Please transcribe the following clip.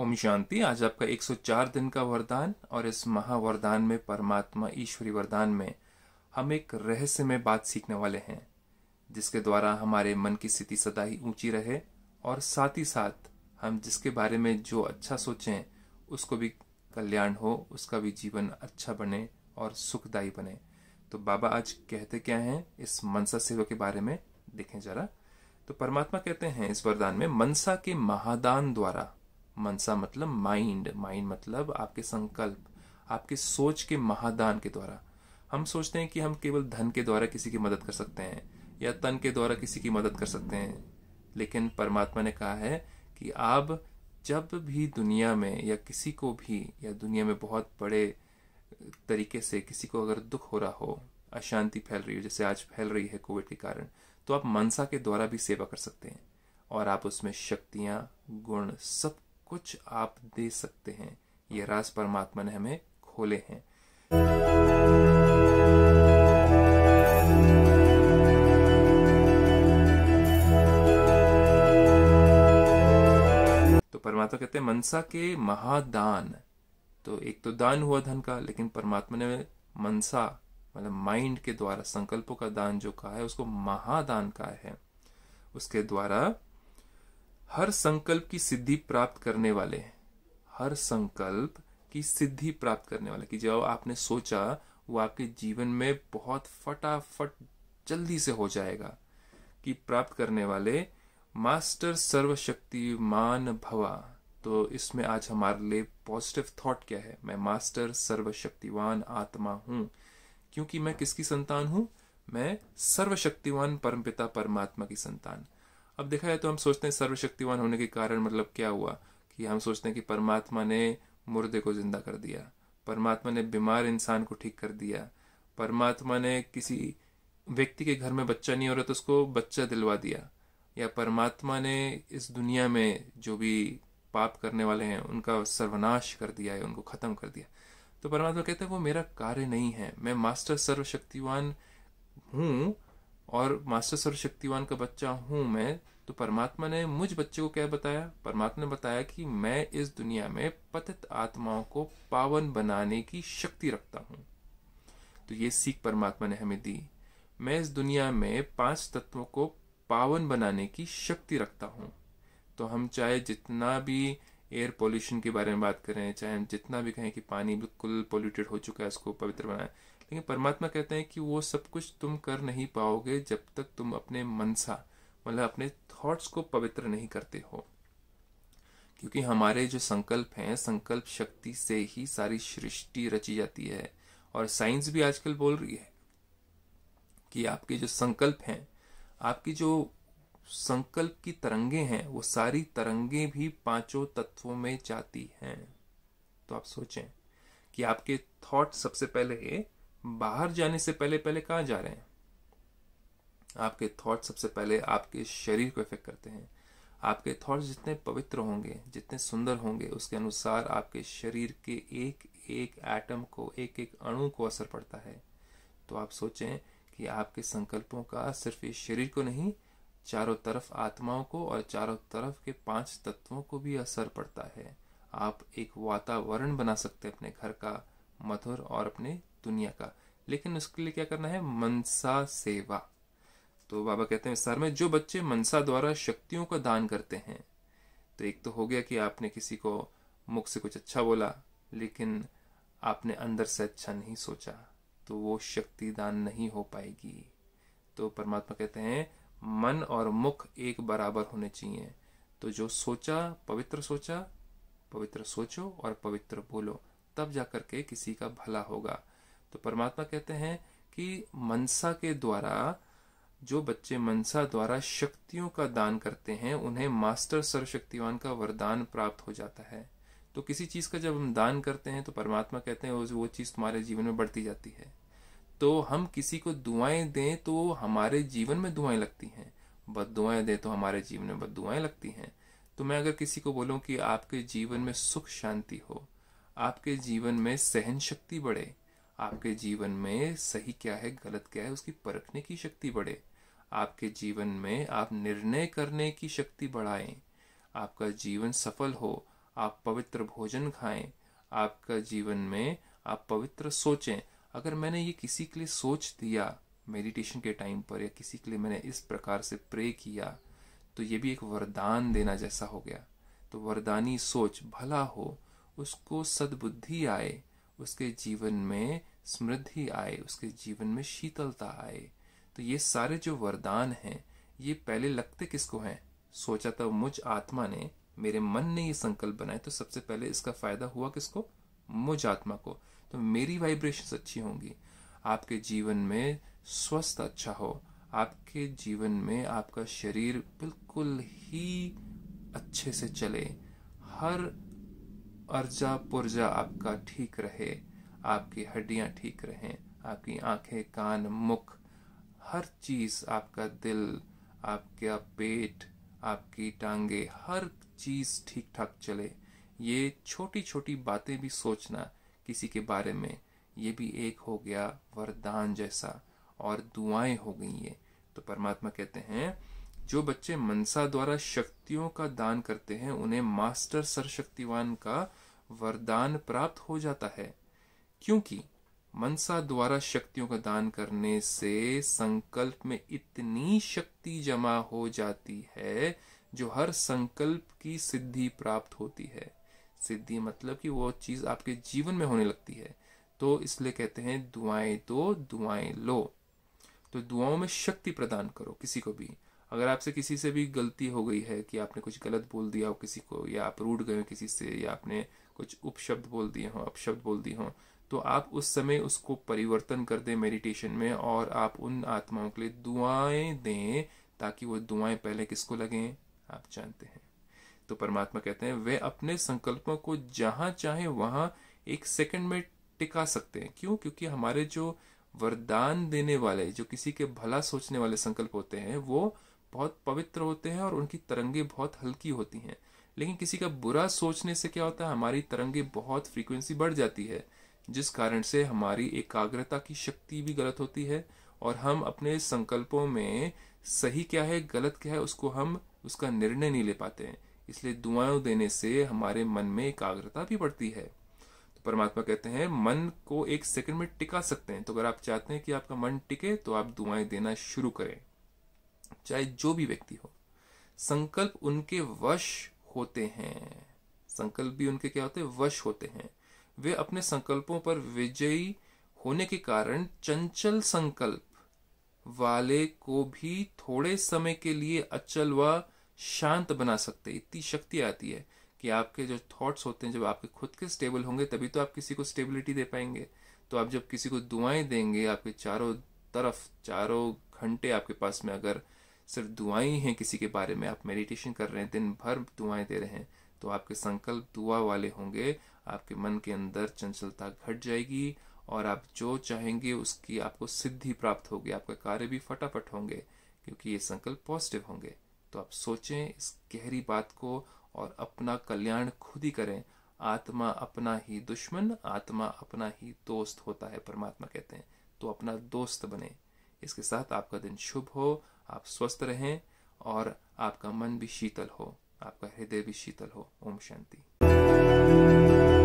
ओम शांति आज आपका 104 दिन का वरदान और इस महावरदान में परमात्मा ईश्वरी वरदान में हम एक रहस्य में बात सीखने वाले हैं जिसके द्वारा हमारे मन की स्थिति सदा ही ऊंची रहे और साथ ही साथ हम जिसके बारे में जो अच्छा सोचें उसको भी कल्याण हो उसका भी जीवन अच्छा बने और सुखदायी बने तो बाबा आज कहते क्या हैं इस मनसा सेवा के बारे में देखें जरा तो परमात्मा कहते हैं इस वरदान में मनसा के महादान द्वारा मनसा मतलब माइंड माइंड मतलब आपके संकल्प आपके सोच के महादान के द्वारा हम सोचते हैं कि हम केवल धन के द्वारा किसी की मदद कर सकते हैं या तन के द्वारा किसी की मदद कर सकते हैं लेकिन परमात्मा ने कहा है कि आप जब भी दुनिया में या किसी को भी या दुनिया में बहुत बड़े तरीके से किसी को अगर दुख हो रहा हो अशांति फैल रही हो जैसे आज फैल रही है कोविड के कारण तो आप मनसा के द्वारा भी सेवा कर सकते हैं और आप उसमें शक्तियाँ गुण सब कुछ आप दे सकते हैं ये राज परमात्मा ने हमें खोले हैं तो परमात्मा कहते हैं मनसा के महादान तो एक तो दान हुआ धन का लेकिन परमात्मा ने मनसा मतलब माइंड के द्वारा संकल्पों का दान जो कहा है उसको महादान कहा है उसके द्वारा हर संकल्प की सिद्धि प्राप्त करने वाले हैं हर संकल्प की सिद्धि प्राप्त करने वाले कि जब आपने सोचा वो आपके जीवन में बहुत फटाफट जल्दी से हो जाएगा कि प्राप्त करने वाले मास्टर सर्वशक्तिमान भवा तो इसमें आज हमारे लिए पॉजिटिव थॉट क्या है मैं मास्टर सर्वशक्तिवान आत्मा हूं क्योंकि मैं किसकी संतान हूं मैं सर्वशक्तिवान परमपिता परमात्मा की संतान अब देखा जाए तो हम सोचते हैं सर्वशक्तिवान होने के कारण मतलब क्या हुआ कि हम सोचते हैं कि परमात्मा ने मुर्दे को जिंदा कर दिया परमात्मा ने बीमार इंसान को ठीक कर दिया परमात्मा ने किसी व्यक्ति के घर में बच्चा नहीं हो रहा तो उसको बच्चा दिलवा दिया या परमात्मा ने इस दुनिया में जो भी पाप करने वाले हैं उनका सर्वनाश कर दिया है उनको ख़त्म कर दिया तो परमात्मा कहते हैं वो मेरा कार्य नहीं है मैं मास्टर सर्वशक्तिवान हूँ और मास्टर सर्वशक्तिवान का बच्चा हूं मैं तो परमात्मा ने मुझ बच्चे को क्या बताया परमात्मा ने बताया कि मैं इस दुनिया में पतित आत्माओं को पावन बनाने की शक्ति रखता हूं तो ये सीख परमात्मा ने हमें दी मैं इस दुनिया में पांच तत्वों को पावन बनाने की शक्ति रखता हूं तो हम चाहे जितना भी एयर पोल्यूशन के बारे में बात करें चाहे हम जितना भी कहें कि पानी बिल्कुल पोल्यूटेड हो चुका है उसको पवित्र बनाएं लेकिन परमात्मा कहते हैं कि वो सब कुछ तुम कर नहीं पाओगे जब तक तुम अपने मनसा मतलब अपने थॉट्स को पवित्र नहीं करते हो क्योंकि हमारे जो संकल्प हैं संकल्प शक्ति से ही सारी सृष्टि रची जाती है और साइंस भी आजकल बोल रही है कि आपके जो संकल्प हैं आपकी जो संकल्प की तरंगे हैं वो सारी तरंगे भी पांचों तत्वों में जाती हैं तो आप सोचें कि आपके थॉट सबसे पहले बाहर जाने से पहले पहले कहां जा रहे हैं आपके थॉट सबसे पहले आपके शरीर को इफेक्ट करते हैं आपके थॉट जितने पवित्र होंगे जितने सुंदर होंगे उसके अनुसार आपके शरीर के एक एक एटम को एक एक अणु को असर पड़ता है तो आप सोचें कि आपके संकल्पों का सिर्फ इस शरीर को नहीं चारों तरफ आत्माओं को और चारों तरफ के पांच तत्वों को भी असर पड़ता है आप एक वातावरण बना सकते हैं अपने घर का मधुर और अपने दुनिया का लेकिन उसके लिए क्या करना है मनसा सेवा तो बाबा कहते हैं सर में जो बच्चे मनसा द्वारा शक्तियों का दान करते हैं तो एक तो हो गया कि आपने किसी को मुख से कुछ अच्छा बोला लेकिन आपने अंदर से अच्छा नहीं सोचा तो वो शक्ति दान नहीं हो पाएगी तो परमात्मा कहते हैं मन और मुख एक बराबर होने चाहिए तो जो सोचा पवित्र सोचा पवित्र सोचो और पवित्र बोलो तब जा करके के किसी का भला होगा तो परमात्मा कहते हैं कि मनसा के द्वारा जो बच्चे मनसा द्वारा शक्तियों का दान करते हैं उन्हें मास्टर सर्वशक्तिवान का वरदान प्राप्त हो जाता है तो किसी चीज़ का जब हम दान करते हैं तो परमात्मा कहते हैं वो चीज़ तुम्हारे जीवन में बढ़ती जाती है तो हम किसी को दुआएं दें तो हमारे जीवन में दुआएं लगती हैं बद दुआएं दें तो हमारे जीवन में बद दुआएं लगती हैं तो मैं अगर किसी को बोलूं कि आपके जीवन में सुख शांति हो आपके जीवन में सहन शक्ति बढ़े आपके जीवन में सही क्या है गलत क्या है उसकी परखने की शक्ति बढ़े आपके जीवन में आप निर्णय करने की शक्ति बढ़ाएं आपका जीवन सफल हो आप पवित्र भोजन खाएं आपका जीवन में आप पवित्र सोचें अगर मैंने ये किसी के लिए सोच दिया मेडिटेशन के टाइम पर या किसी के लिए मैंने इस प्रकार से प्रे किया तो ये भी एक वरदान देना जैसा हो गया तो वरदानी सोच भला हो उसको सद्बुद्धि आए उसके जीवन में समृद्धि आए उसके जीवन में शीतलता आए तो ये सारे जो वरदान हैं ये पहले लगते किसको हैं सोचा था तो मुझ आत्मा ने मेरे मन ने ये संकल्प बनाए तो सबसे पहले इसका फायदा हुआ किसको मुझ आत्मा को तो मेरी वाइब्रेशंस अच्छी होंगी आपके जीवन में स्वस्थ अच्छा हो आपके जीवन में आपका शरीर बिल्कुल ही अच्छे से चले हर अर्जा पुर्जा आपका ठीक रहे आपकी हड्डियाँ ठीक रहें आपकी आंखें कान मुख हर चीज़ आपका दिल आपका पेट आपकी टांगे हर चीज़ ठीक ठाक चले ये छोटी छोटी बातें भी सोचना किसी के बारे में ये भी एक हो गया वरदान जैसा और दुआएं हो गई ये तो परमात्मा कहते हैं जो बच्चे मनसा द्वारा शक्तियों का दान करते हैं उन्हें मास्टर सर्वशक्तिवान का वरदान प्राप्त हो जाता है क्योंकि मनसा द्वारा शक्तियों का दान करने से संकल्प में इतनी शक्ति जमा हो जाती है जो हर संकल्प की सिद्धि प्राप्त होती है सिद्धि मतलब कि वो चीज़ आपके जीवन में होने लगती है तो इसलिए कहते हैं दुआएं दो दुआएं लो तो दुआओं में शक्ति प्रदान करो किसी को भी अगर आपसे किसी से भी गलती हो गई है कि आपने कुछ गलत बोल दिया हो किसी को या आप रूट गए किसी से या आपने कुछ उपशब्द बोल दिए हों अपशब्द बोल दिए हो तो आप उस समय उसको परिवर्तन कर दें मेडिटेशन में और आप उन आत्माओं के लिए दुआएं दें ताकि वो दुआएं पहले किसको लगें आप जानते हैं तो परमात्मा कहते हैं वे अपने संकल्पों को जहां चाहे वहां एक सेकंड में टिका सकते हैं क्यों क्योंकि हमारे जो वरदान देने वाले जो किसी के भला सोचने वाले संकल्प होते हैं वो बहुत पवित्र होते हैं और उनकी तरंगे बहुत हल्की होती हैं लेकिन किसी का बुरा सोचने से क्या होता है हमारी तरंगे बहुत फ्रीक्वेंसी बढ़ जाती है जिस कारण से हमारी एकाग्रता की शक्ति भी गलत होती है और हम अपने संकल्पों में सही क्या है गलत क्या है उसको हम उसका निर्णय नहीं ले पाते हैं इसलिए दुआएं देने से हमारे मन में एकाग्रता भी बढ़ती है तो परमात्मा कहते हैं मन को एक सेकंड में टिका सकते हैं तो अगर आप चाहते हैं कि आपका मन टिके तो आप दुआएं देना शुरू करें चाहे जो भी व्यक्ति हो संकल्प उनके वश होते हैं संकल्प भी उनके क्या होते हैं वश होते हैं वे अपने संकल्पों पर विजयी होने के कारण चंचल संकल्प वाले को भी थोड़े समय के लिए अचल व शांत बना सकते इतनी शक्ति आती है कि आपके जो थॉट्स होते हैं जब आपके खुद के स्टेबल होंगे तभी तो आप किसी को स्टेबिलिटी दे पाएंगे तो आप जब किसी को दुआएं देंगे आपके चारों तरफ चारों घंटे आपके पास में अगर सिर्फ दुआएं हैं किसी के बारे में आप मेडिटेशन कर रहे हैं दिन भर दुआएं दे रहे हैं तो आपके संकल्प दुआ वाले होंगे आपके मन के अंदर चंचलता घट जाएगी और आप जो चाहेंगे उसकी आपको सिद्धि प्राप्त होगी आपका कार्य भी फटाफट होंगे क्योंकि ये संकल्प पॉजिटिव होंगे तो आप सोचें इस गहरी बात को और अपना कल्याण खुद ही करें आत्मा अपना ही दुश्मन आत्मा अपना ही दोस्त होता है परमात्मा कहते हैं तो अपना दोस्त बने इसके साथ आपका दिन शुभ हो आप स्वस्थ रहें और आपका मन भी शीतल हो आपका हृदय भी शीतल हो ओम शांति